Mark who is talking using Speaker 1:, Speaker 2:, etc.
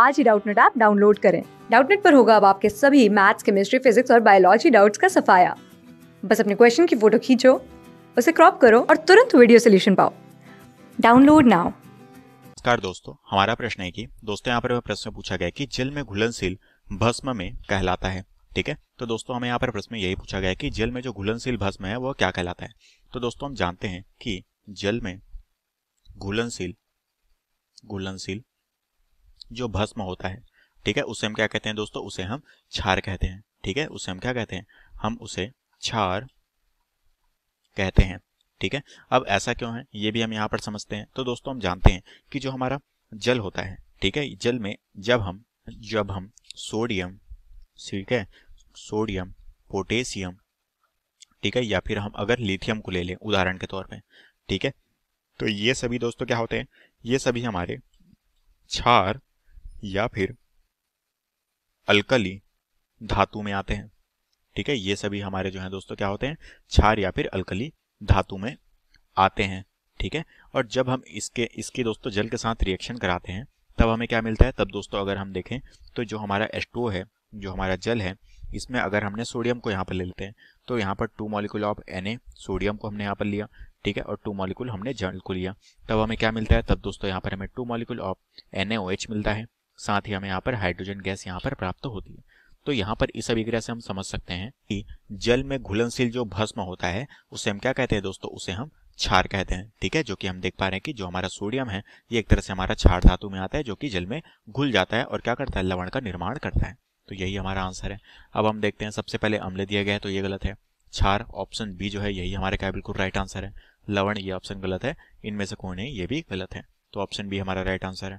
Speaker 1: आज ही Doubtnut app download करें डाउटनेट पर होगा अब आपके सभी मैथ्स केमिस्ट्री फिजिक्स और बायोलॉजी डाउट्स का सफाया बस अपने क्वेश्चन की फोटो खींचो उसे क्रॉप करो और तुरंत वीडियो सोल्यूशन पाओ डाउनलोड नाउ
Speaker 2: नमस्कार दोस्तों हमारा प्रश्न है कि दोस्तों यहाँ पर प्रश्न पूछा गया कि जल में घुलनशील भस्म में कहलाता है ठीक है तो दोस्तों हमें यहाँ पर प्रश्न में यही पूछा गया है कि जल में जो घुलनशील भस्म है वह क्या कहलाता है तो दोस्तों हम जानते हैं कि जल में घुलनशील घुलनशील जो भस्म होता है ठीक है उसे हम क्या कहते हैं दोस्तों उसे हम छार कहते हैं ठीक है उसे हम क्या कहते हैं हम उसे छार कहते हैं ठीक है अब ऐसा क्यों है ये भी हम यहाँ पर समझते हैं तो दोस्तों हम जानते हैं कि जो हमारा जल होता है ठीक है जल में जब हम जब हम सोडियम ठीक है सोडियम पोटेशियम ठीक है या फिर हम अगर लिथियम को ले लें उदाहरण के तौर पे ठीक है तो ये सभी दोस्तों क्या होते हैं ये सभी हमारे क्षार या फिर अल्कली धातु में आते हैं ठीक है ये सभी हमारे जो है दोस्तों क्या होते हैं क्षार या फिर अल्कली धातु में आते हैं ठीक है और जब हम इसके इसके दोस्तों जल के साथ रिएक्शन कराते हैं तब हमें क्या मिलता है तब दोस्तों अगर हम देखें तो जो हमारा एस है जो हमारा जल है इसमें अगर हमने सोडियम को यहाँ पर ले लेते हैं तो यहाँ पर two molecule of N sodium को हमने यहाँ पर लिया ठीक है और टू मॉलिक्यूल हमने जल को लिया तब हमें क्या मिलता है तब दोस्तों यहाँ पर हमें टू मॉलिक्यूल ऑफ एन मिलता है साथ ही हमें यहाँ पर हाइड्रोजन गैस यहाँ पर प्राप्त होती है तो यहाँ पर इस अभिक्रिया से हम समझ सकते हैं कि जल में घुलनशील जो भस्म होता है उसे हम क्या कहते हैं दोस्तों उसे हम क्षार कहते हैं ठीक है जो कि हम देख पा रहे हैं कि जो हमारा सोडियम है ये एक तरह से हमारा क्षार धातु में आता है जो कि जल में घुल जाता है और क्या करता है लवण का निर्माण करता है तो यही हमारा आंसर है अब हम देखते हैं सबसे पहले अम्ल दिया गया है तो ये गलत है क्षार ऑप्शन बी जो है यही हमारे क्या बिल्कुल राइट आंसर है लवण ये ऑप्शन गलत है इनमें से कौन है ये भी गलत है तो ऑप्शन बी हमारा राइट आंसर है